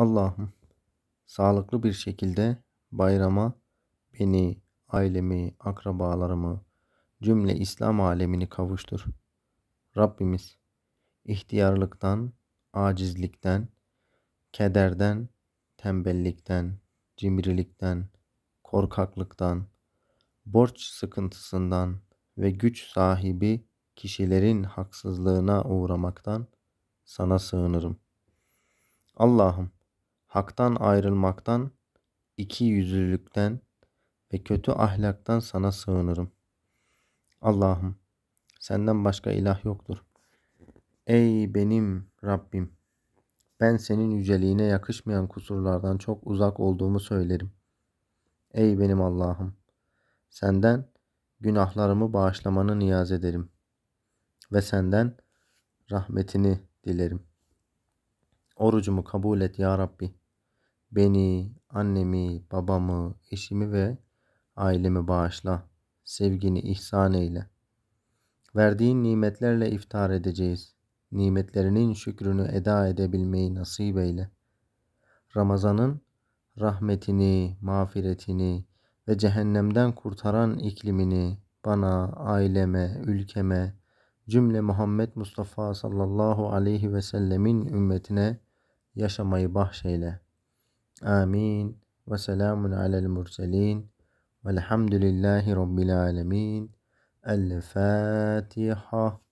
Allah'ım sağlıklı bir şekilde bayrama beni, ailemi, akrabalarımı, cümle İslam alemini kavuştur. Rabbimiz ihtiyarlıktan, acizlikten, kederden, tembellikten, cimrilikten, korkaklıktan, borç sıkıntısından ve güç sahibi kişilerin haksızlığına uğramaktan sana sığınırım. Allah'ım haktan ayrılmaktan, iki yüzlülükten ve kötü ahlaktan sana sığınırım. Allah'ım senden başka ilah yoktur. Ey benim Rabbim ben senin yüceliğine yakışmayan kusurlardan çok uzak olduğumu söylerim. Ey benim Allah'ım senden günahlarımı bağışlamanı niyaz ederim ve senden rahmetini dilerim. Orucumu kabul et ya Rabbi. Beni, annemi, babamı, eşimi ve ailemi bağışla. Sevgini ihsan eyle. Verdiğin nimetlerle iftar edeceğiz. Nimetlerinin şükrünü eda edebilmeyi nasip eyle. Ramazan'ın rahmetini, mağfiretini ve cehennemden kurtaran iklimini bana, aileme, ülkeme, cümle Muhammed Mustafa sallallahu aleyhi ve sellemin ümmetine yaşamayı bahşeyle. آمين وسلام على المرسلين والحمد لله رب العالمين الفاتحة